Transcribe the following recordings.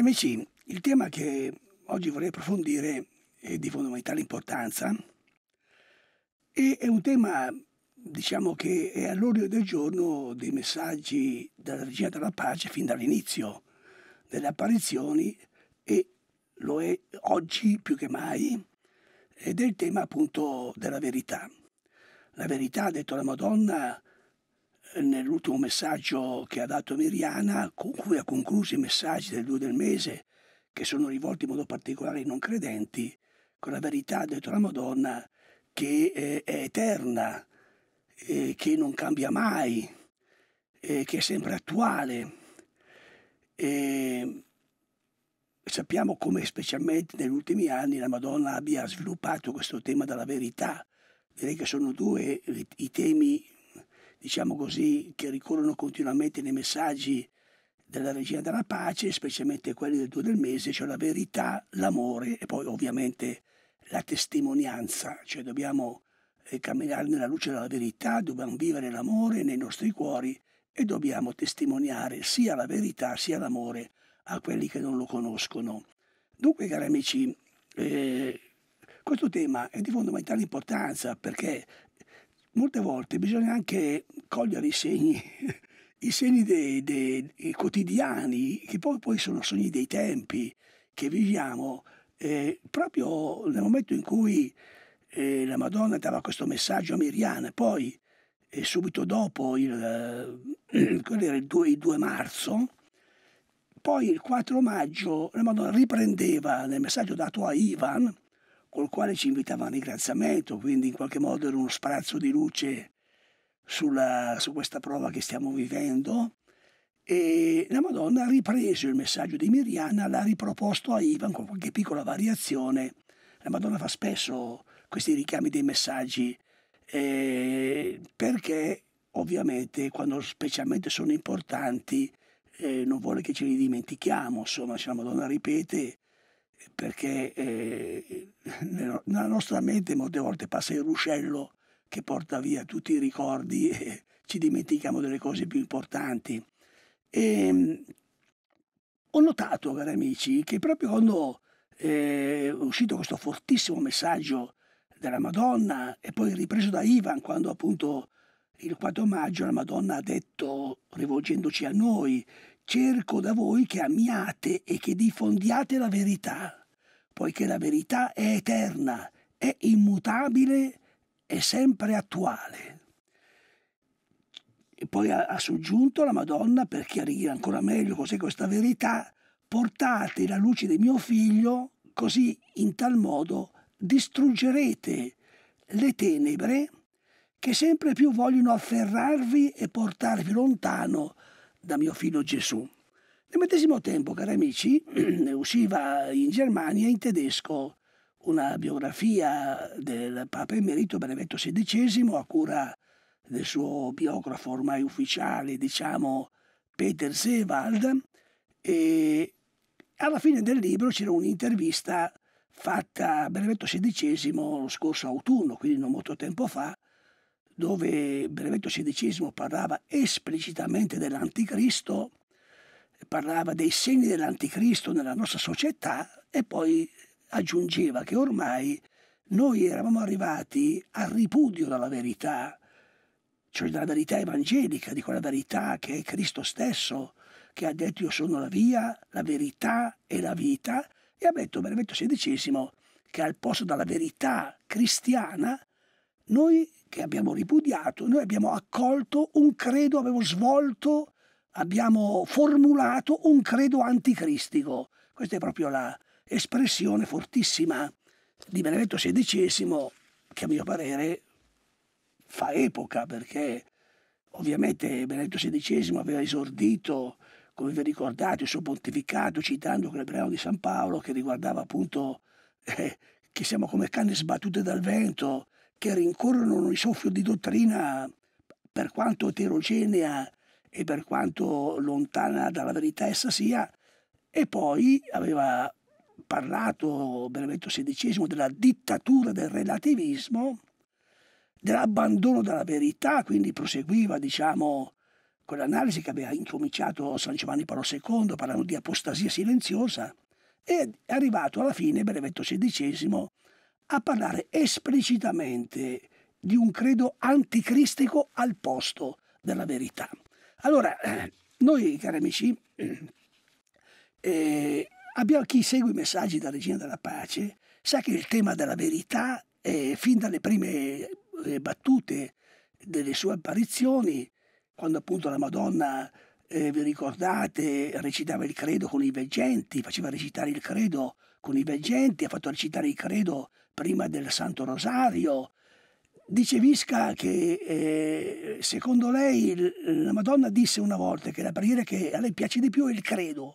Cari amici, il tema che oggi vorrei approfondire è di fondamentale importanza e è un tema, diciamo, che è all'ordine del giorno dei messaggi della regia della pace fin dall'inizio delle apparizioni e lo è oggi più che mai ed è il tema appunto della verità. La verità, ha detto la Madonna, nell'ultimo messaggio che ha dato Miriana, con cui ha concluso i messaggi del 2 del mese, che sono rivolti in modo particolare ai non credenti, con la verità detto la Madonna che eh, è eterna, che non cambia mai, che è sempre attuale. E sappiamo come specialmente negli ultimi anni la Madonna abbia sviluppato questo tema della verità. Direi che sono due i temi diciamo così, che ricorrono continuamente nei messaggi della regina della pace, specialmente quelli del 2 del mese, cioè la verità, l'amore e poi ovviamente la testimonianza, cioè dobbiamo eh, camminare nella luce della verità, dobbiamo vivere l'amore nei nostri cuori e dobbiamo testimoniare sia la verità sia l'amore a quelli che non lo conoscono. Dunque, cari amici, eh, questo tema è di fondamentale importanza perché molte volte bisogna anche cogliere i segni, i segni dei, dei, dei quotidiani, che poi, poi, sono segni dei tempi che viviamo, eh, proprio nel momento in cui eh, la Madonna dava questo messaggio a Miriam, poi eh, subito dopo, il, il, 2, il 2 marzo, poi il 4 maggio la Madonna riprendeva nel messaggio dato a Ivan, col quale ci invitava a ringraziamento, quindi in qualche modo era uno sprazzo di luce sulla, su questa prova che stiamo vivendo. E la Madonna ha ripreso il messaggio di Miriana, l'ha riproposto a Ivan con qualche piccola variazione. La Madonna fa spesso questi richiami dei messaggi eh, perché ovviamente quando specialmente sono importanti eh, non vuole che ce li dimentichiamo, insomma, se la Madonna ripete perché eh, nella nostra mente molte volte passa il ruscello che porta via tutti i ricordi e ci dimentichiamo delle cose più importanti. E, ehm, ho notato, cari amici, che proprio quando eh, è uscito questo fortissimo messaggio della Madonna e poi ripreso da Ivan quando appunto il 4 maggio la Madonna ha detto, rivolgendoci a noi, cerco da voi che amiate e che diffondiate la verità, poiché la verità è eterna, è immutabile e sempre attuale. E poi ha soggiunto la Madonna per chiarire ancora meglio cos'è questa verità, portate la luce di mio figlio, così in tal modo distruggerete le tenebre che sempre più vogliono afferrarvi e portarvi lontano da mio figlio Gesù. Nel medesimo tempo, cari amici, usciva in Germania in tedesco una biografia del Papa Emerito Benedetto XVI a cura del suo biografo ormai ufficiale, diciamo Peter Seewald, e alla fine del libro c'era un'intervista fatta a Benedetto XVI lo scorso autunno, quindi non molto tempo fa, dove il XVI parlava esplicitamente dell'anticristo, parlava dei segni dell'anticristo nella nostra società e poi aggiungeva che ormai noi eravamo arrivati al ripudio dalla verità, cioè dalla verità evangelica, di quella verità che è Cristo stesso, che ha detto io sono la via, la verità e la vita, e ha detto Benedetto XVI che al posto della verità cristiana noi che abbiamo ripudiato, noi abbiamo accolto un credo, abbiamo svolto, abbiamo formulato un credo anticristico. Questa è proprio l'espressione fortissima di Benedetto XVI che a mio parere fa epoca perché ovviamente Benedetto XVI aveva esordito, come vi ricordate, il suo pontificato citando quell'ebreo di San Paolo che riguardava appunto eh, che siamo come canne sbattute dal vento, che rincorrono un soffio di dottrina per quanto eterogenea e per quanto lontana dalla verità essa sia, e poi aveva parlato Benevento XVI della dittatura del relativismo, dell'abbandono della verità, quindi proseguiva diciamo, quell'analisi che aveva incominciato San Giovanni Paolo II parlando di apostasia silenziosa, e è arrivato alla fine Benevento XVI a parlare esplicitamente di un credo anticristico al posto della verità. Allora, eh, noi, cari amici, eh, abbiamo, chi segue i messaggi della Regina della Pace sa che il tema della verità, eh, fin dalle prime eh, battute delle sue apparizioni, quando appunto la Madonna, eh, vi ricordate, recitava il credo con i veggenti, faceva recitare il credo con i veggenti, ha fatto recitare il credo prima del Santo Rosario. Dice Visca che eh, secondo lei la Madonna disse una volta che la preghiera che a lei piace di più è il credo.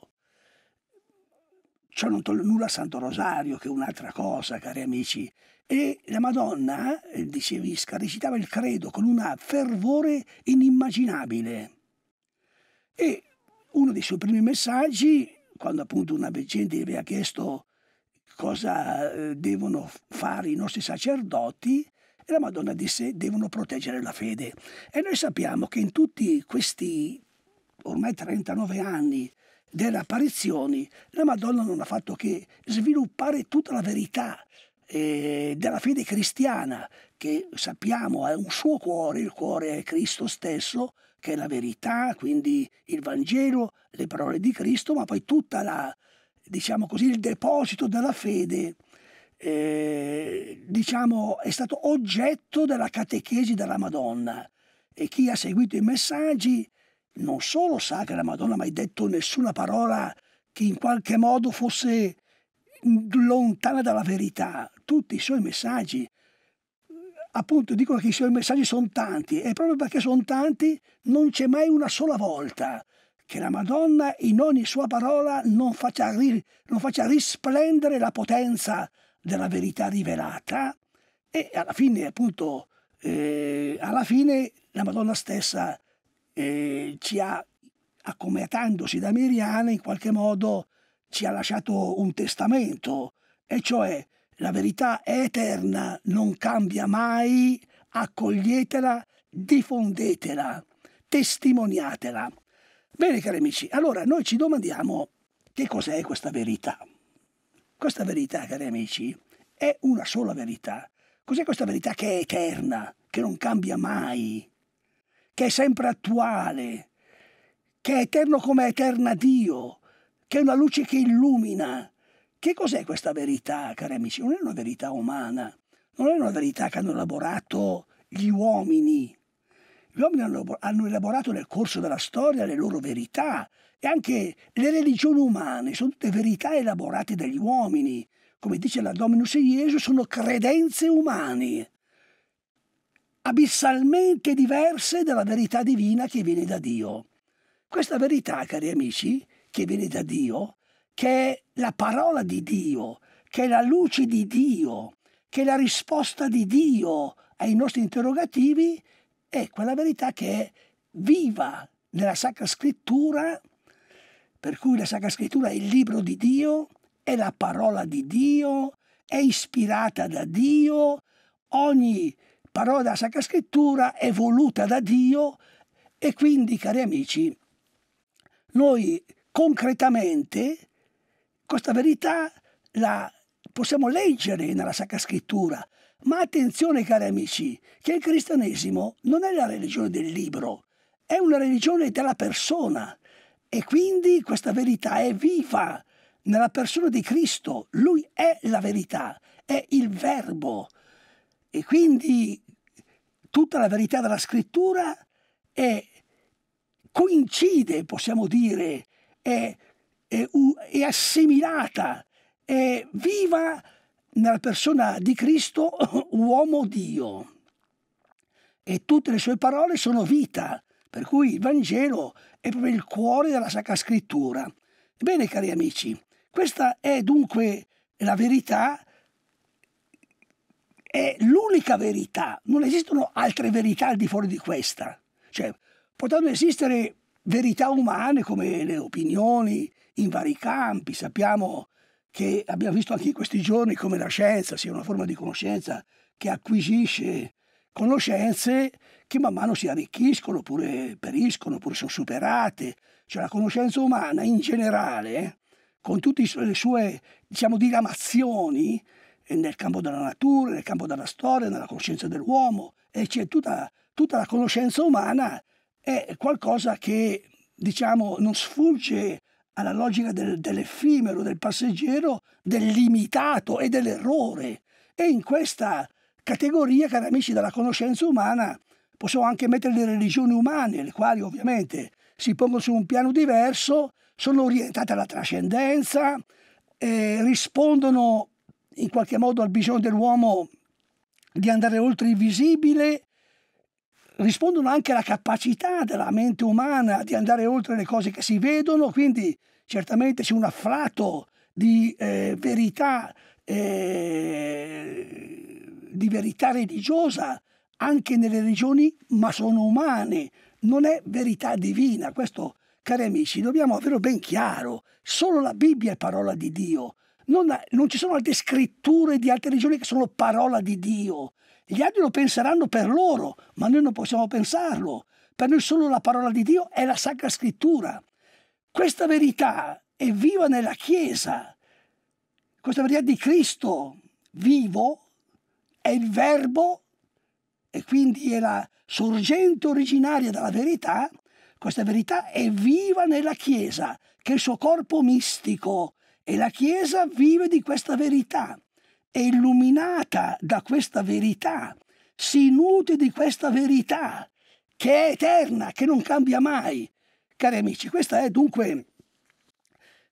Ciò non toglie nulla al Santo Rosario, che è un'altra cosa, cari amici. E la Madonna, eh, dice Visca, recitava il credo con un fervore inimmaginabile. E uno dei suoi primi messaggi, quando appunto una veggente gli aveva chiesto cosa eh, devono fare i nostri sacerdoti e la Madonna disse devono proteggere la fede. E noi sappiamo che in tutti questi ormai 39 anni delle apparizioni, la Madonna non ha fatto che sviluppare tutta la verità eh, della fede cristiana, che sappiamo è un suo cuore, il cuore è Cristo stesso, che è la verità, quindi il Vangelo, le parole di Cristo, ma poi tutta la, diciamo così, il deposito della fede eh, diciamo, è stato oggetto della catechesi della Madonna e chi ha seguito i messaggi non solo sa che la Madonna ha mai detto nessuna parola che in qualche modo fosse lontana dalla verità, tutti i suoi messaggi, appunto dicono che i suoi messaggi sono tanti e proprio perché sono tanti non c'è mai una sola volta che la Madonna in ogni sua parola non faccia, non faccia risplendere la potenza della verità rivelata e alla fine appunto eh, alla fine la Madonna stessa eh, ci ha accomiatandosi da Miriana in qualche modo ci ha lasciato un testamento e cioè la verità è eterna, non cambia mai, accoglietela, diffondetela, testimoniatela. Bene cari amici, allora noi ci domandiamo che cos'è questa verità. Questa verità, cari amici, è una sola verità. Cos'è questa verità che è eterna, che non cambia mai, che è sempre attuale, che è eterno come eterna Dio, che è una luce che illumina. Che cos'è questa verità, cari amici? Non è una verità umana, non è una verità che hanno elaborato gli uomini, gli uomini hanno elaborato nel corso della storia le loro verità e anche le religioni umane sono tutte verità elaborate dagli uomini. Come dice la Dominus Iesu, sono credenze umane, abissalmente diverse dalla verità divina che viene da Dio. Questa verità, cari amici, che viene da Dio, che è la parola di Dio, che è la luce di Dio, che è la risposta di Dio ai nostri interrogativi, è quella verità che è viva nella Sacra Scrittura, per cui la Sacra Scrittura è il libro di Dio, è la parola di Dio, è ispirata da Dio, ogni parola della Sacra Scrittura è voluta da Dio e quindi, cari amici, noi concretamente questa verità la possiamo leggere nella Sacra Scrittura, ma attenzione cari amici, che il cristianesimo non è la religione del libro, è una religione della persona e quindi questa verità è viva nella persona di Cristo, lui è la verità, è il verbo e quindi tutta la verità della scrittura è, coincide, possiamo dire, è, è, è assimilata, è viva nella persona di Cristo uomo Dio e tutte le sue parole sono vita, per cui il Vangelo è proprio il cuore della Sacra Scrittura. Bene, cari amici, questa è dunque la verità, è l'unica verità, non esistono altre verità al di fuori di questa. Cioè, potranno esistere verità umane come le opinioni in vari campi, sappiamo che abbiamo visto anche in questi giorni come la scienza sia una forma di conoscenza che acquisisce conoscenze che man mano si arricchiscono oppure periscono oppure sono superate. Cioè la conoscenza umana in generale, eh, con tutte le sue diciamo, diramazioni eh, nel campo della natura, nel campo della storia, nella conoscenza dell'uomo, e c'è tutta, tutta la conoscenza umana è qualcosa che diciamo, non sfugge alla logica del, dell'effimero, del passeggero, del limitato e dell'errore. E in questa categoria, cari amici della conoscenza umana, possiamo anche mettere le religioni umane, le quali ovviamente si pongono su un piano diverso, sono orientate alla trascendenza, eh, rispondono in qualche modo al bisogno dell'uomo di andare oltre il visibile, rispondono anche alla capacità della mente umana di andare oltre le cose che si vedono, quindi certamente c'è un afflato di eh, verità, eh, di verità religiosa anche nelle religioni, ma sono umane, non è verità divina. Questo, cari amici, dobbiamo averlo ben chiaro. Solo la Bibbia è parola di Dio. Non, non ci sono altre scritture di altre religioni che sono parola di Dio. Gli altri lo penseranno per loro, ma noi non possiamo pensarlo. Per noi solo la parola di Dio è la Sacra Scrittura. Questa verità è viva nella Chiesa. Questa verità di Cristo vivo è il verbo e quindi è la sorgente originaria della verità. Questa verità è viva nella Chiesa, che è il suo corpo mistico. E la Chiesa vive di questa verità è illuminata da questa verità, si nutre di questa verità che è eterna, che non cambia mai. Cari amici, questa è dunque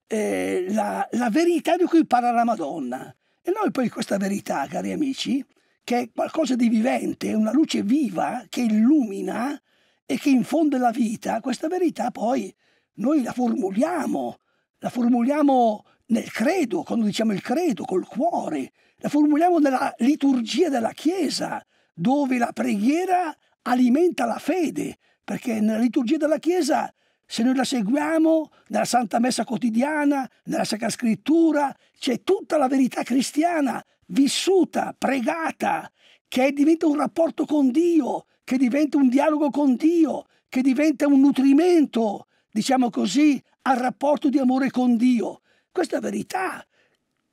eh, la, la verità di cui parla la Madonna. E noi poi questa verità, cari amici, che è qualcosa di vivente, una luce viva che illumina e che infonde la vita, questa verità poi noi la formuliamo, la formuliamo nel credo, quando diciamo il credo, col cuore, la formuliamo nella liturgia della Chiesa, dove la preghiera alimenta la fede, perché nella liturgia della Chiesa, se noi la seguiamo, nella Santa Messa quotidiana, nella Sacra Scrittura, c'è tutta la verità cristiana vissuta, pregata, che diventa un rapporto con Dio, che diventa un dialogo con Dio, che diventa un nutrimento, diciamo così, al rapporto di amore con Dio. Questa è la verità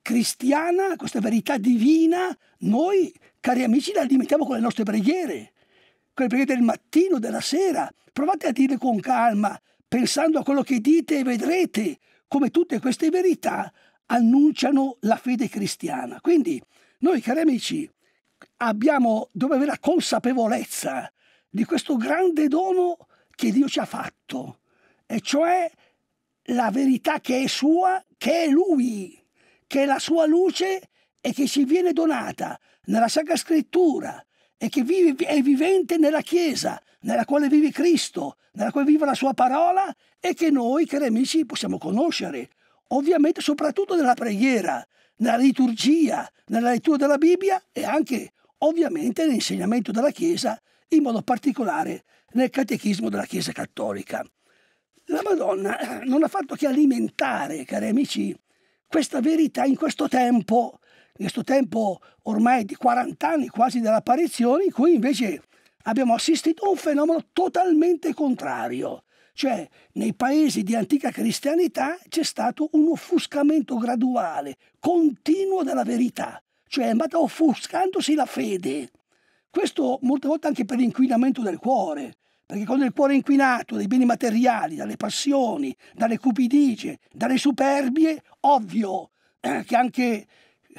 cristiana, questa verità divina, noi, cari amici, la alimentiamo con le nostre preghiere, con le preghiere del mattino, della sera. Provate a dire con calma, pensando a quello che dite e vedrete come tutte queste verità annunciano la fede cristiana. Quindi noi, cari amici, abbiamo, dobbiamo avere la consapevolezza di questo grande dono che Dio ci ha fatto, e cioè la verità che è sua, che è Lui che è la sua luce e che ci viene donata nella Sacra Scrittura e che vive, è vivente nella Chiesa, nella quale vive Cristo, nella quale vive la sua parola e che noi, cari amici, possiamo conoscere. Ovviamente soprattutto nella preghiera, nella liturgia, nella lettura della Bibbia e anche ovviamente nell'insegnamento della Chiesa, in modo particolare nel catechismo della Chiesa cattolica. La Madonna non ha fatto che alimentare, cari amici, questa verità in questo tempo, in questo tempo ormai di 40 anni quasi dell'apparizione, in cui invece abbiamo assistito a un fenomeno totalmente contrario. Cioè, nei paesi di antica cristianità c'è stato un offuscamento graduale, continuo della verità, cioè è andata offuscandosi la fede. Questo molte volte anche per l'inquinamento del cuore, perché con il cuore inquinato dai beni materiali, dalle passioni, dalle cupidigie, dalle superbie, ovvio eh, che anche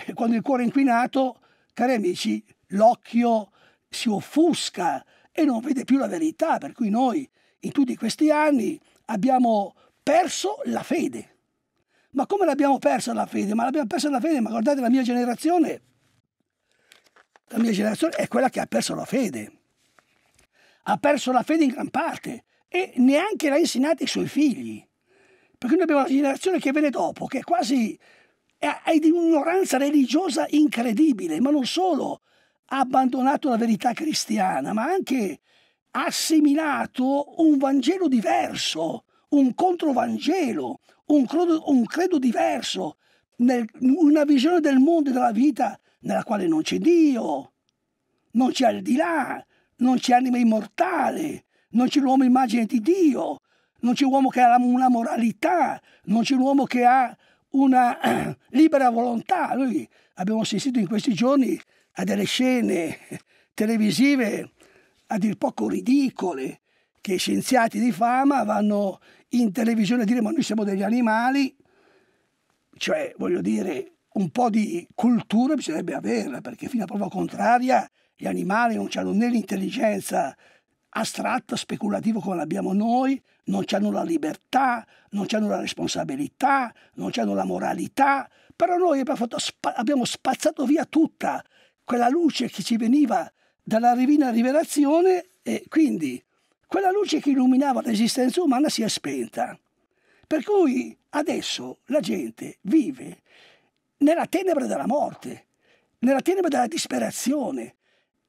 eh, quando il cuore è inquinato, cari amici, l'occhio si offusca e non vede più la verità, per cui noi in tutti questi anni abbiamo perso la fede. Ma come l'abbiamo persa la fede? Ma l'abbiamo persa la fede, ma guardate la mia generazione, la mia generazione è quella che ha perso la fede ha perso la fede in gran parte e neanche l'ha insegnata ai suoi figli. Perché noi abbiamo la generazione che viene dopo, che è quasi è di un'ignoranza religiosa incredibile, ma non solo ha abbandonato la verità cristiana, ma anche ha assimilato un Vangelo diverso, un controvangelo, un credo, un credo diverso, nel, una visione del mondo e della vita nella quale non c'è Dio, non c'è al di là, non c'è anima immortale, non c'è l'uomo immagine di Dio, non c'è l'uomo che ha una moralità, non c'è l'uomo che ha una libera volontà. Noi abbiamo assistito in questi giorni a delle scene televisive a dir poco ridicole, che scienziati di fama vanno in televisione a dire ma noi siamo degli animali, cioè voglio dire un po' di cultura bisognerebbe averla, perché fino a prova contraria gli animali non hanno né l'intelligenza astratta, speculativa come l'abbiamo noi, non hanno la libertà, non hanno la responsabilità, non hanno la moralità, però noi abbiamo, fatto, abbiamo spazzato via tutta quella luce che ci veniva dalla divina rivelazione e quindi quella luce che illuminava l'esistenza umana si è spenta. Per cui adesso la gente vive nella tenebra della morte, nella tenebra della disperazione,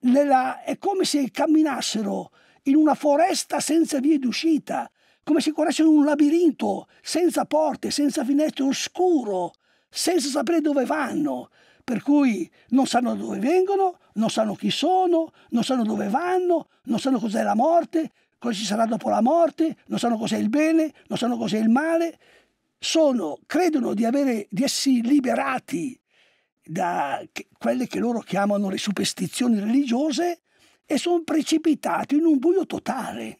nella, è come se camminassero in una foresta senza vie d'uscita, come se corressero in un labirinto senza porte, senza finestre, oscuro, senza sapere dove vanno. Per cui non sanno dove vengono, non sanno chi sono, non sanno dove vanno, non sanno cos'è la morte, cosa ci sarà dopo la morte, non sanno cos'è il bene, non sanno cos'è il male. Sono, credono di, avere, di essersi liberati da quelle che loro chiamano le superstizioni religiose e sono precipitati in un buio totale.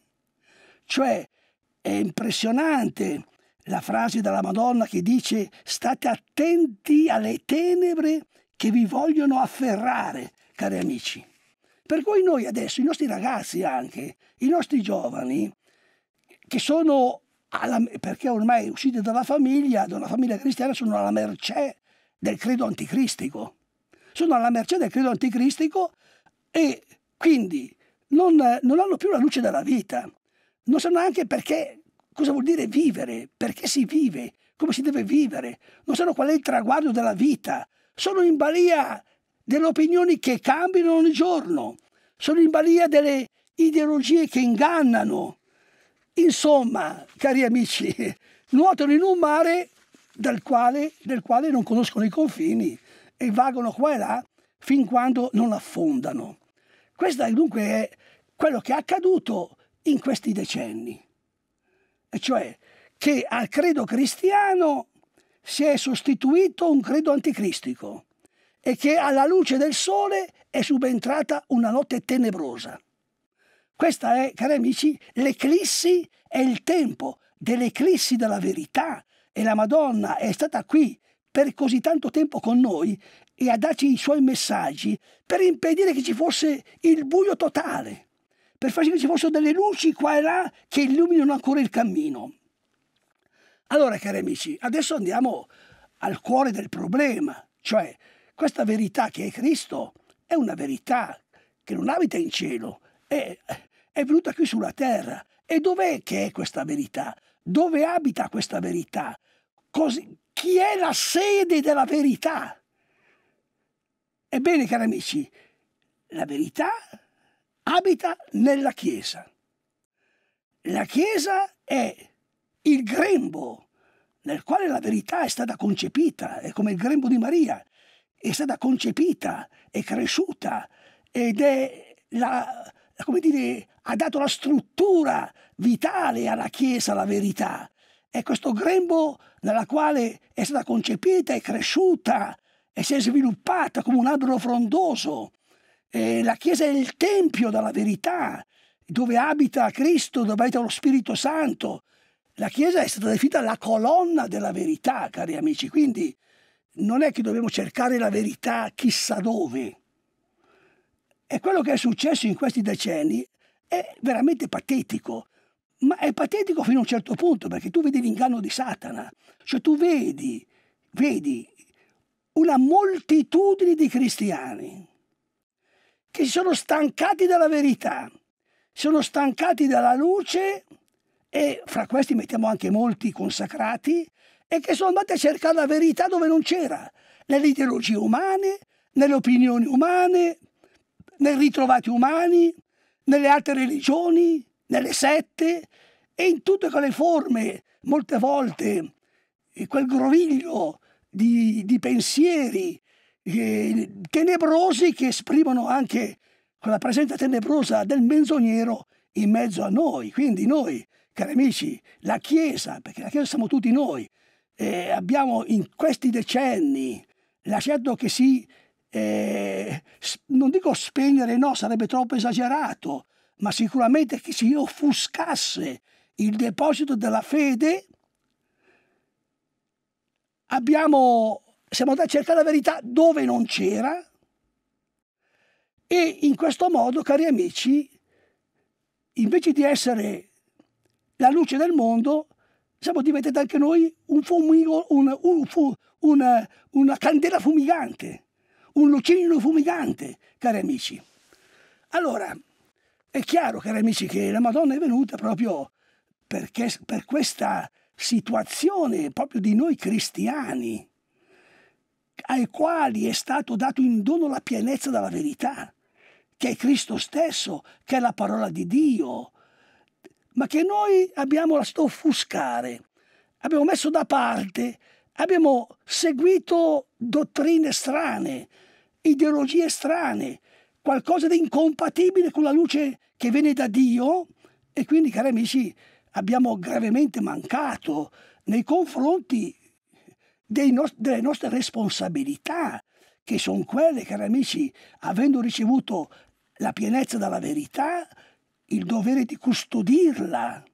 Cioè è impressionante la frase della Madonna che dice state attenti alle tenebre che vi vogliono afferrare, cari amici. Per cui noi adesso, i nostri ragazzi anche, i nostri giovani, che sono alla, perché ormai usciti dalla famiglia, da una famiglia cristiana, sono alla mercé del credo anticristico. Sono alla mercé del credo anticristico e quindi non, non hanno più la luce della vita. Non sanno neanche perché, cosa vuol dire vivere, perché si vive, come si deve vivere. Non sanno qual è il traguardo della vita. Sono in balia delle opinioni che cambiano ogni giorno. Sono in balia delle ideologie che ingannano. Insomma, cari amici, nuotano in un mare del quale, del quale non conoscono i confini e vagano qua e là fin quando non affondano. Questo è dunque quello che è accaduto in questi decenni, e cioè che al credo cristiano si è sostituito un credo anticristico e che alla luce del sole è subentrata una notte tenebrosa. Questa è, cari amici, l'eclissi è il tempo dell'eclissi della verità, e la Madonna è stata qui per così tanto tempo con noi e a darci i suoi messaggi per impedire che ci fosse il buio totale, per far sì che ci fossero delle luci qua e là che illuminano ancora il cammino. Allora, cari amici, adesso andiamo al cuore del problema, cioè questa verità che è Cristo è una verità che non abita in cielo, è, è venuta qui sulla terra. E dov'è che è questa verità? Dove abita questa verità? Così, chi è la sede della verità? Ebbene, cari amici, la verità abita nella Chiesa. La Chiesa è il grembo nel quale la verità è stata concepita, è come il grembo di Maria, è stata concepita, è cresciuta ed è la, come dire, ha dato la struttura vitale alla Chiesa la verità è questo grembo nella quale è stata concepita e cresciuta e si è sviluppata come un albero frondoso. Eh, la Chiesa è il tempio della verità, dove abita Cristo, dove abita lo Spirito Santo. La Chiesa è stata definita la colonna della verità, cari amici, quindi non è che dobbiamo cercare la verità chissà dove. E quello che è successo in questi decenni è veramente patetico ma è patetico fino a un certo punto, perché tu vedi l'inganno di Satana, cioè tu vedi, vedi una moltitudine di cristiani che si sono stancati dalla verità, sono stancati dalla luce e fra questi mettiamo anche molti consacrati e che sono andati a cercare la verità dove non c'era, nelle ideologie umane, nelle opinioni umane, nei ritrovati umani, nelle altre religioni, nelle sette e in tutte quelle forme, molte volte eh, quel groviglio di, di pensieri eh, tenebrosi che esprimono anche quella presenza tenebrosa del menzognero in mezzo a noi. Quindi noi, cari amici, la Chiesa, perché la Chiesa siamo tutti noi, eh, abbiamo in questi decenni lasciato che si, eh, non dico spegnere, no, sarebbe troppo esagerato, ma sicuramente che si offuscasse il deposito della fede, abbiamo, siamo andati a cercare la verità dove non c'era e in questo modo, cari amici, invece di essere la luce del mondo, siamo diventati anche noi un fumigo, un, un, un, una candela fumigante, un lucignolo fumigante, cari amici. Allora, è chiaro, cari amici, che la Madonna è venuta proprio perché, per questa situazione proprio di noi cristiani, ai quali è stato dato in dono la pienezza della verità, che è Cristo stesso, che è la parola di Dio, ma che noi abbiamo lasciato offuscare, abbiamo messo da parte, abbiamo seguito dottrine strane, ideologie strane, qualcosa di incompatibile con la luce che viene da Dio e quindi, cari amici, abbiamo gravemente mancato nei confronti no delle nostre responsabilità, che sono quelle, cari amici, avendo ricevuto la pienezza dalla verità, il dovere di custodirla,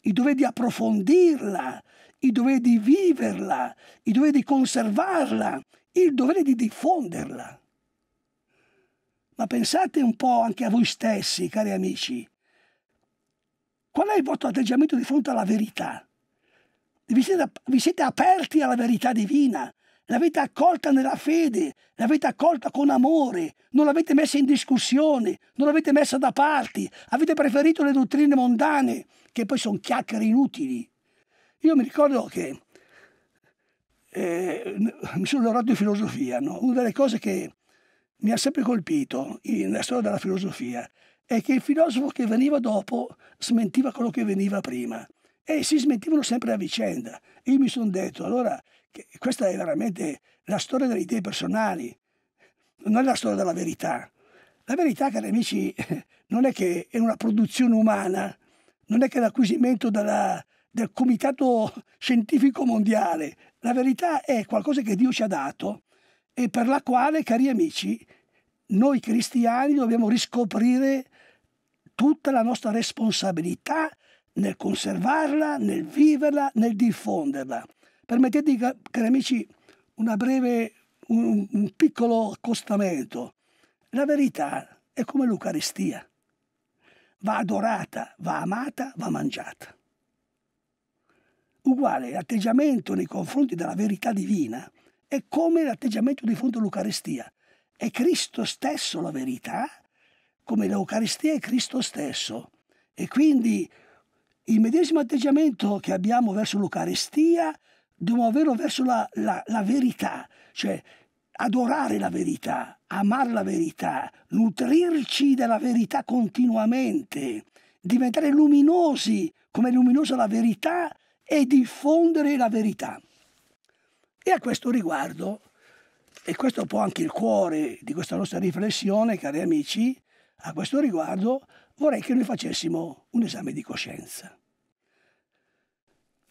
il dovere di approfondirla, il dovere di viverla, il dovere di conservarla, il dovere di diffonderla ma pensate un po' anche a voi stessi, cari amici. Qual è il vostro atteggiamento di fronte alla verità? Vi siete, vi siete aperti alla verità divina? L'avete accolta nella fede, l'avete accolta con amore, non l'avete messa in discussione, non l'avete messa da parte, avete preferito le dottrine mondane, che poi sono chiacchiere inutili. Io mi ricordo che eh, mi sono lavorato in filosofia, no? una delle cose che mi ha sempre colpito nella storia della filosofia è che il filosofo che veniva dopo smentiva quello che veniva prima e si smentivano sempre a vicenda. Io mi sono detto, allora, che questa è veramente la storia delle idee personali, non è la storia della verità. La verità, cari amici, non è che è una produzione umana, non è che è l'acquisimento della, del Comitato Scientifico Mondiale. La verità è qualcosa che Dio ci ha dato e per la quale, cari amici, noi cristiani dobbiamo riscoprire tutta la nostra responsabilità nel conservarla, nel viverla, nel diffonderla. Permettetemi, cari amici, breve, un, un piccolo accostamento. La verità è come l'Eucaristia. Va adorata, va amata, va mangiata. Uguale atteggiamento nei confronti della verità divina è come l'atteggiamento di fronte all'Eucaristia. È Cristo stesso la verità, come l'Eucaristia è Cristo stesso. E quindi il medesimo atteggiamento che abbiamo verso l'Eucaristia dobbiamo averlo verso la, la, la verità, cioè adorare la verità, amare la verità, nutrirci della verità continuamente, diventare luminosi come è luminosa la verità e diffondere la verità. E a questo riguardo, e questo è un po' anche il cuore di questa nostra riflessione, cari amici, a questo riguardo vorrei che noi facessimo un esame di coscienza.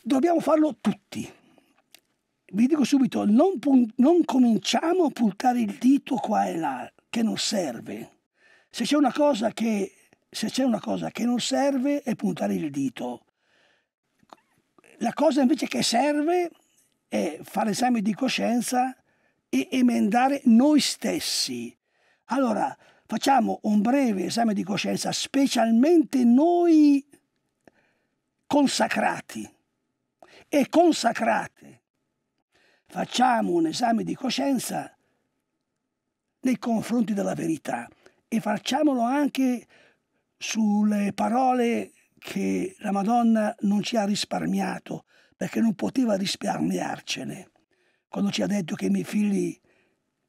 Dobbiamo farlo tutti. Vi dico subito, non, non cominciamo a puntare il dito qua e là, che non serve. Se c'è una cosa che se c'è una cosa che non serve è puntare il dito. La cosa invece che serve è fare esame di coscienza e emendare noi stessi. Allora, facciamo un breve esame di coscienza, specialmente noi consacrati e consacrate. Facciamo un esame di coscienza nei confronti della verità e facciamolo anche sulle parole che la Madonna non ci ha risparmiato, perché non poteva risparmiarcene quando ci ha detto che i miei figli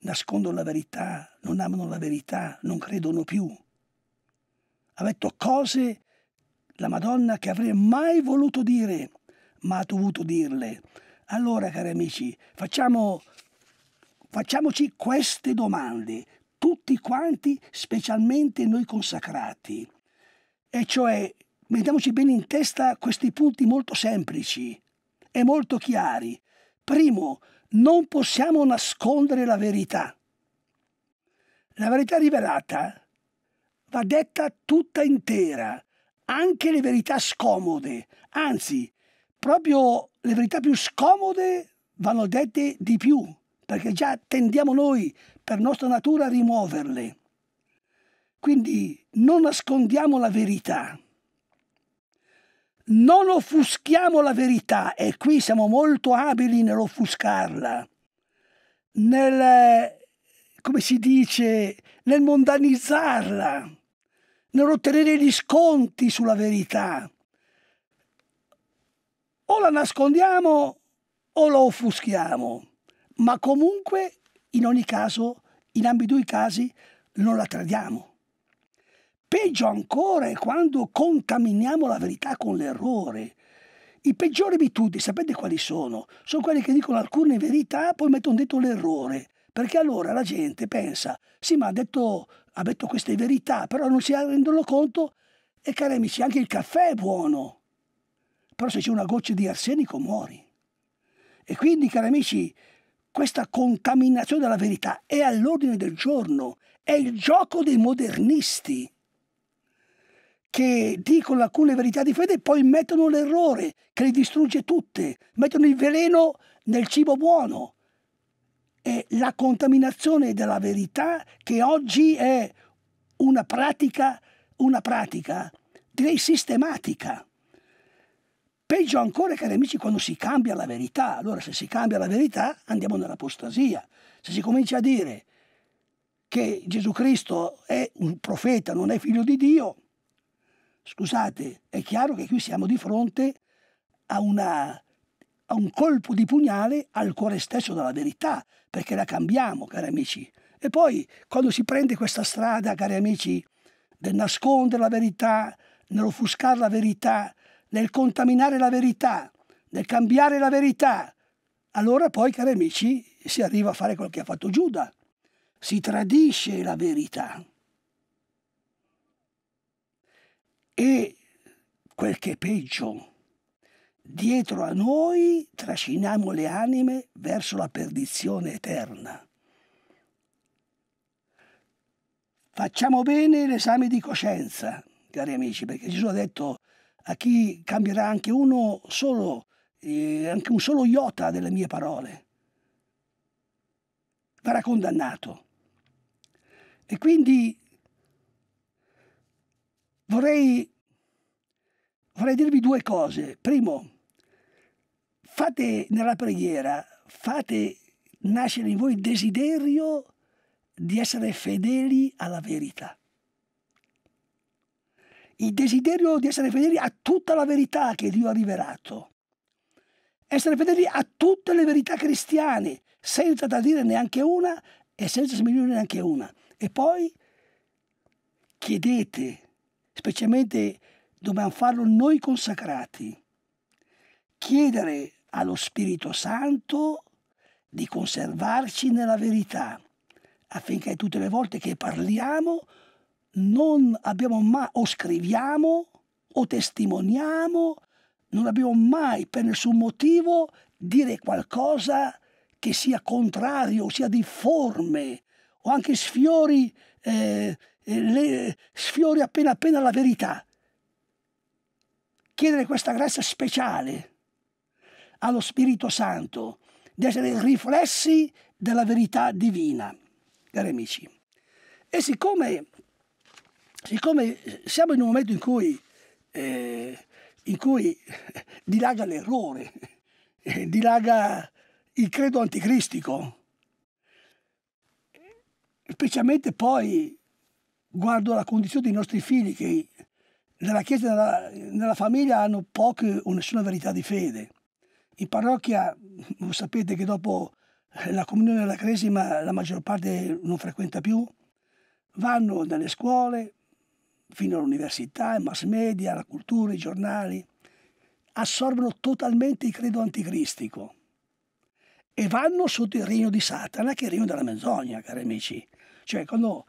nascondono la verità, non amano la verità, non credono più. Ha detto cose la Madonna che avrei mai voluto dire, ma ha dovuto dirle. Allora, cari amici, facciamo, facciamoci queste domande, tutti quanti, specialmente noi consacrati. E cioè, mettiamoci bene in testa questi punti molto semplici e molto chiari. Primo, non possiamo nascondere la verità. La verità rivelata va detta tutta intera, anche le verità scomode, anzi, proprio le verità più scomode vanno dette di più, perché già tendiamo noi, per nostra natura, a rimuoverle. Quindi non nascondiamo la verità non offuschiamo la verità e qui siamo molto abili nell'offuscarla, nel, come si dice, nel mondanizzarla, nell'ottenere gli sconti sulla verità. O la nascondiamo o la offuschiamo, ma comunque in ogni caso, in ambedue i casi, non la tradiamo. Peggio ancora è quando contaminiamo la verità con l'errore. I peggiori di tutti, sapete quali sono? Sono quelli che dicono alcune verità, e poi mettono detto l'errore. Perché allora la gente pensa, sì ma ha detto, ha detto queste verità, però non si rendono conto. E cari amici, anche il caffè è buono. Però se c'è una goccia di arsenico muori. E quindi, cari amici, questa contaminazione della verità è all'ordine del giorno, è il gioco dei modernisti che dicono alcune verità di fede e poi mettono l'errore che le distrugge tutte, mettono il veleno nel cibo buono. È la contaminazione della verità che oggi è una pratica, una pratica direi sistematica. Peggio ancora, cari amici, quando si cambia la verità. Allora, se si cambia la verità, andiamo nell'apostasia. Se si comincia a dire che Gesù Cristo è un profeta, non è figlio di Dio, Scusate, è chiaro che qui siamo di fronte a, una, a un colpo di pugnale al cuore stesso della verità, perché la cambiamo, cari amici. E poi quando si prende questa strada, cari amici, del nascondere la verità, nell'offuscare la verità, nel contaminare la verità, nel cambiare la verità, allora poi, cari amici, si arriva a fare quel che ha fatto Giuda. Si tradisce la verità. E quel che è peggio, dietro a noi trasciniamo le anime verso la perdizione eterna. Facciamo bene l'esame di coscienza, cari amici, perché Gesù ha detto a chi cambierà anche uno solo, eh, anche un solo iota delle mie parole, verrà condannato. E quindi vorrei, vorrei dirvi due cose. Primo, fate nella preghiera, fate nascere in voi il desiderio di essere fedeli alla verità. Il desiderio di essere fedeli a tutta la verità che Dio ha rivelato. Essere fedeli a tutte le verità cristiane, senza da dire neanche una e senza sminuire neanche una. E poi chiedete specialmente dobbiamo farlo noi consacrati, chiedere allo Spirito Santo di conservarci nella verità, affinché tutte le volte che parliamo non abbiamo mai, o scriviamo, o testimoniamo, non abbiamo mai per nessun motivo dire qualcosa che sia contrario, sia difforme, o anche sfiori eh, eh, le, sfiori appena appena la verità. Chiedere questa grazia speciale allo Spirito Santo di essere riflessi della verità divina, cari amici. E siccome, siccome siamo in un momento in cui, eh, in cui dilaga l'errore, dilaga il credo anticristico, specialmente poi guardo la condizione dei nostri figli che nella Chiesa nella, nella, famiglia hanno poche o nessuna verità di fede. In parrocchia voi sapete che dopo la comunione della la cresima la maggior parte non frequenta più, vanno dalle scuole fino all'università, ai mass media, alla cultura, ai giornali, assorbono totalmente il credo anticristico e vanno sotto il regno di Satana che è il regno della menzogna, cari amici. Cioè quando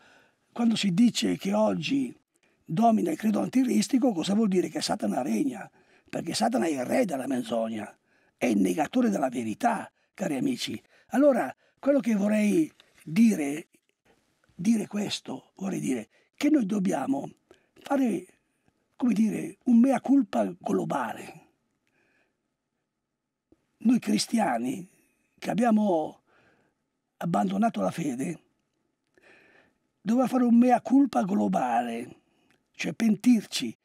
quando si dice che oggi domina il credo antiristico, cosa vuol dire? Che Satana regna, perché Satana è il re della menzogna, è il negatore della verità, cari amici. Allora, quello che vorrei dire, dire questo, vorrei dire che noi dobbiamo fare, come dire, un mea culpa globale. Noi cristiani che abbiamo abbandonato la fede, doveva fare un mea culpa globale, cioè pentirci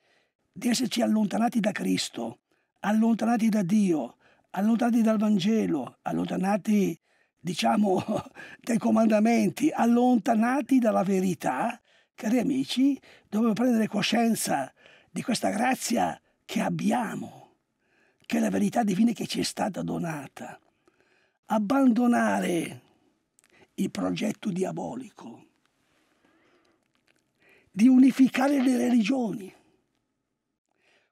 di esserci allontanati da Cristo, allontanati da Dio, allontanati dal Vangelo, allontanati, diciamo, dai comandamenti, allontanati dalla verità, cari amici, dobbiamo prendere coscienza di questa grazia che abbiamo, che è la verità divina che ci è stata donata. Abbandonare il progetto diabolico di unificare le religioni,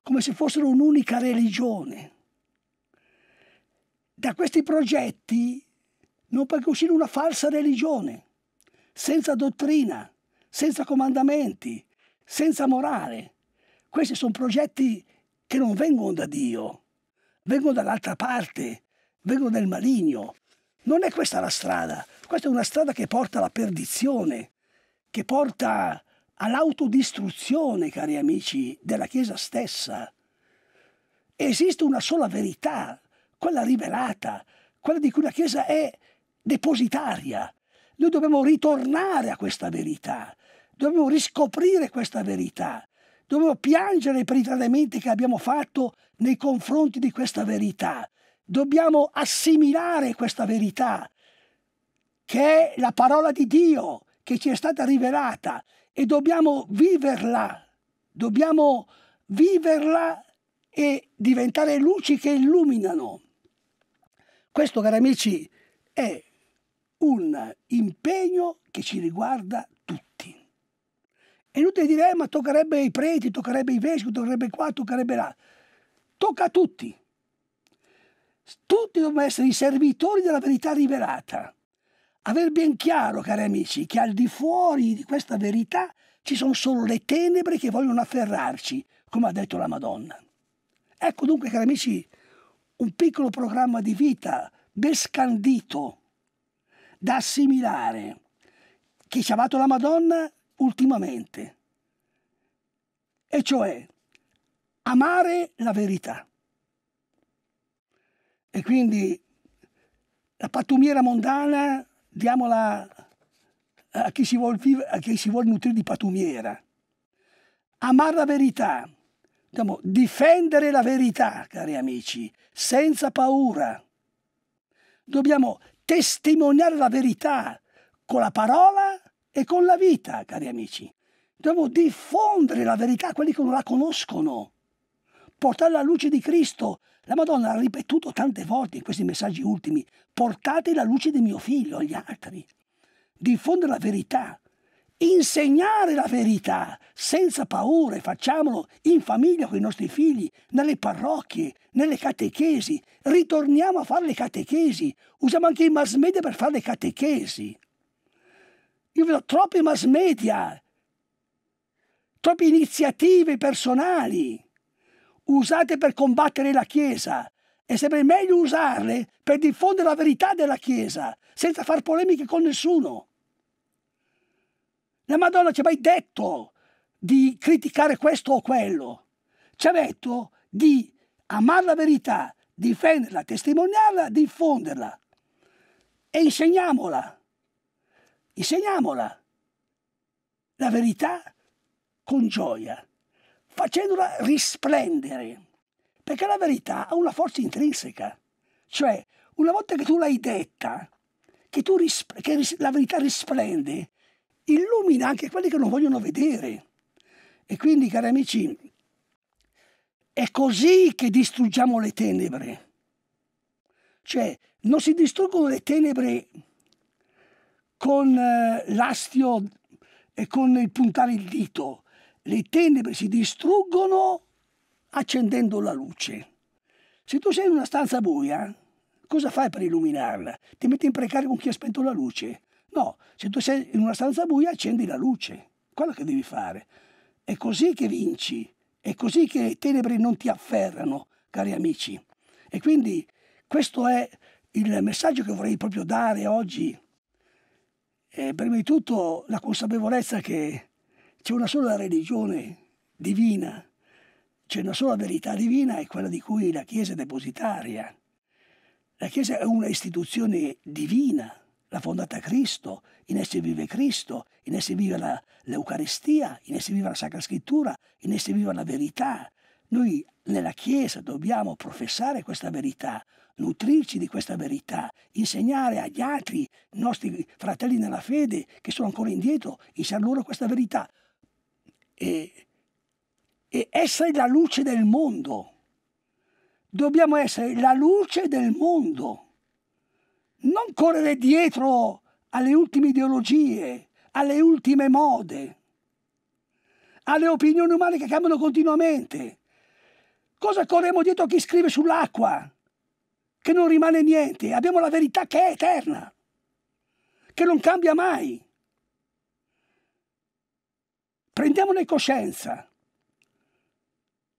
come se fossero un'unica religione. Da questi progetti non può che uscire una falsa religione, senza dottrina, senza comandamenti, senza morale. Questi sono progetti che non vengono da Dio, vengono dall'altra parte, vengono dal maligno. Non è questa la strada, questa è una strada che porta alla perdizione, che porta all'autodistruzione, cari amici, della Chiesa stessa. Esiste una sola verità, quella rivelata, quella di cui la Chiesa è depositaria. Noi dobbiamo ritornare a questa verità, dobbiamo riscoprire questa verità, dobbiamo piangere per i tradimenti che abbiamo fatto nei confronti di questa verità, dobbiamo assimilare questa verità, che è la parola di Dio, che ci è stata rivelata e dobbiamo viverla, dobbiamo viverla e diventare luci che illuminano. Questo, cari amici, è un impegno che ci riguarda tutti. È inutile dire, eh, ma toccherebbe ai preti, toccherebbe ai vescovi, toccherebbe qua, toccherebbe là. Tocca a tutti. Tutti dobbiamo essere i servitori della verità rivelata. Aver ben chiaro, cari amici, che al di fuori di questa verità ci sono solo le tenebre che vogliono afferrarci, come ha detto la Madonna. Ecco dunque, cari amici, un piccolo programma di vita ben scandito da assimilare che ci ha dato la Madonna ultimamente. E cioè amare la verità. E quindi la pattumiera mondana diamola a chi si vuole vuol nutrire di patumiera. Amare la verità, diciamo, difendere la verità, cari amici, senza paura. Dobbiamo testimoniare la verità con la parola e con la vita, cari amici. Dobbiamo diffondere la verità a quelli che non la conoscono, portare la luce di Cristo la Madonna ha ripetuto tante volte in questi messaggi ultimi, portate la luce di mio figlio agli altri, diffondere la verità, insegnare la verità senza paure, facciamolo in famiglia con i nostri figli, nelle parrocchie, nelle catechesi, ritorniamo a fare le catechesi, usiamo anche i mass media per fare le catechesi. Io vedo troppi mass media, troppe iniziative personali usate per combattere la Chiesa. È sempre meglio usarle per diffondere la verità della Chiesa, senza far polemiche con nessuno. La Madonna ci ha mai detto di criticare questo o quello. Ci ha detto di amare la verità, difenderla, testimoniarla, diffonderla. E insegniamola. Insegniamola. La verità con gioia facendola risplendere. Perché la verità ha una forza intrinseca. Cioè, una volta che tu l'hai detta, che, tu che la verità risplende, illumina anche quelli che non vogliono vedere. E quindi, cari amici, è così che distruggiamo le tenebre. Cioè, non si distruggono le tenebre con eh, l'astio e con il puntare il dito, le tenebre si distruggono accendendo la luce. Se tu sei in una stanza buia, cosa fai per illuminarla? Ti metti in precario con chi ha spento la luce? No, se tu sei in una stanza buia, accendi la luce. Quello che devi fare. È così che vinci, è così che le tenebre non ti afferrano, cari amici. E quindi questo è il messaggio che vorrei proprio dare oggi. E prima di tutto la consapevolezza che c'è una sola religione divina, c'è una sola verità divina è quella di cui la Chiesa è depositaria. La Chiesa è una istituzione divina, la fondata Cristo, in essi vive Cristo, in essi vive la, l'Eucaristia, in essi vive la Sacra Scrittura, in essi vive la verità. Noi nella Chiesa dobbiamo professare questa verità, nutrirci di questa verità, insegnare agli altri, i nostri fratelli nella fede che sono ancora indietro, insegnare loro questa verità e, e essere la luce del mondo. Dobbiamo essere la luce del mondo, non correre dietro alle ultime ideologie, alle ultime mode, alle opinioni umane che cambiano continuamente. Cosa corremo dietro a chi scrive sull'acqua? Che non rimane niente. Abbiamo la verità che è eterna, che non cambia mai. Prendiamone coscienza.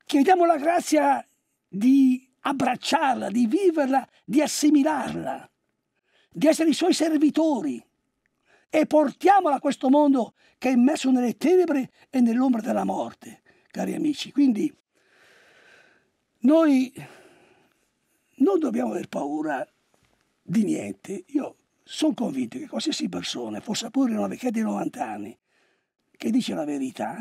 Chiediamo la grazia di abbracciarla, di viverla, di assimilarla, di essere i suoi servitori e portiamola a questo mondo che è immerso nelle tenebre e nell'ombra della morte, cari amici. Quindi noi non dobbiamo aver paura di niente. Io sono convinto che qualsiasi persona, fosse pure una vecchia di 90 anni, che dice la verità,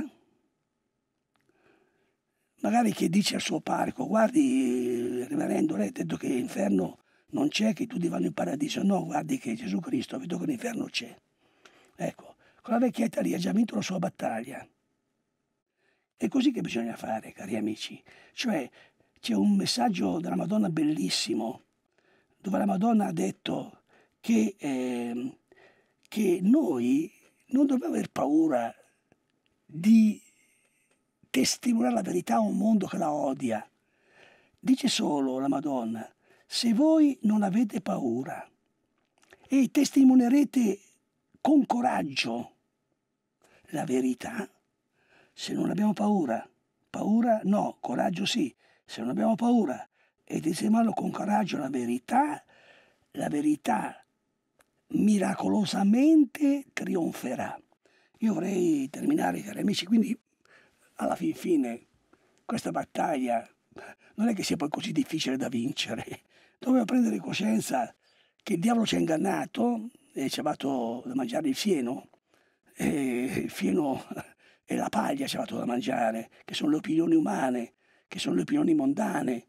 magari che dice al suo parco, guardi, Reverendo, lei ha detto che l'inferno non c'è, che tutti vanno in paradiso, no, guardi che Gesù Cristo, ha detto che l'inferno c'è. Ecco, quella vecchietta lì ha già vinto la sua battaglia. È così che bisogna fare, cari amici. Cioè, c'è un messaggio della Madonna bellissimo, dove la Madonna ha detto che, eh, che noi non dobbiamo aver paura di testimoniare la verità a un mondo che la odia. Dice solo la Madonna, se voi non avete paura e testimonierete con coraggio la verità, se non abbiamo paura, paura no, coraggio sì, se non abbiamo paura e testimoniamo con coraggio la verità, la verità miracolosamente trionferà. Io vorrei terminare, cari amici, quindi alla fin fine questa battaglia non è che sia poi così difficile da vincere. Doveva prendere coscienza che il diavolo ci ha ingannato e ci ha fatto da mangiare il fieno, e il fieno e la paglia ci ha fatto da mangiare, che sono le opinioni umane, che sono le opinioni mondane,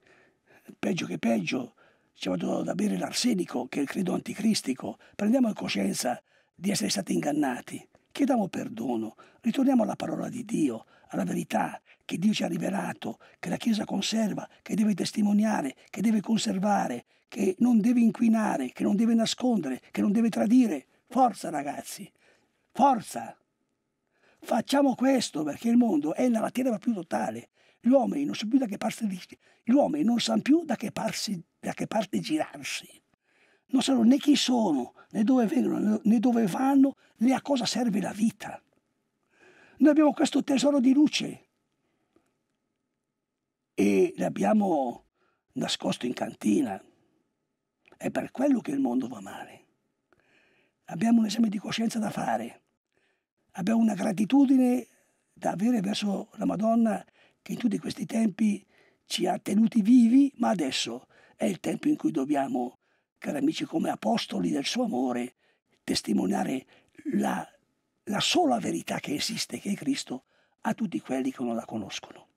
peggio che peggio ci ha fatto da bere l'arsenico, che è il credo anticristico. Prendiamo coscienza di essere stati ingannati Chiediamo perdono, ritorniamo alla parola di Dio, alla verità che Dio ci ha rivelato, che la Chiesa conserva, che deve testimoniare, che deve conservare, che non deve inquinare, che non deve nascondere, che non deve tradire. Forza ragazzi, forza! Facciamo questo perché il mondo è nella terra più totale. Gli uomini non sanno più da che parte, girarsi non sanno né chi sono, né dove vengono, né dove vanno, né a cosa serve la vita. Noi abbiamo questo tesoro di luce e l'abbiamo nascosto in cantina. È per quello che il mondo va male. Abbiamo un esame di coscienza da fare, abbiamo una gratitudine da avere verso la Madonna che in tutti questi tempi ci ha tenuti vivi, ma adesso è il tempo in cui dobbiamo cari amici, come apostoli del suo amore, testimoniare la, la sola verità che esiste, che è Cristo, a tutti quelli che non la conoscono.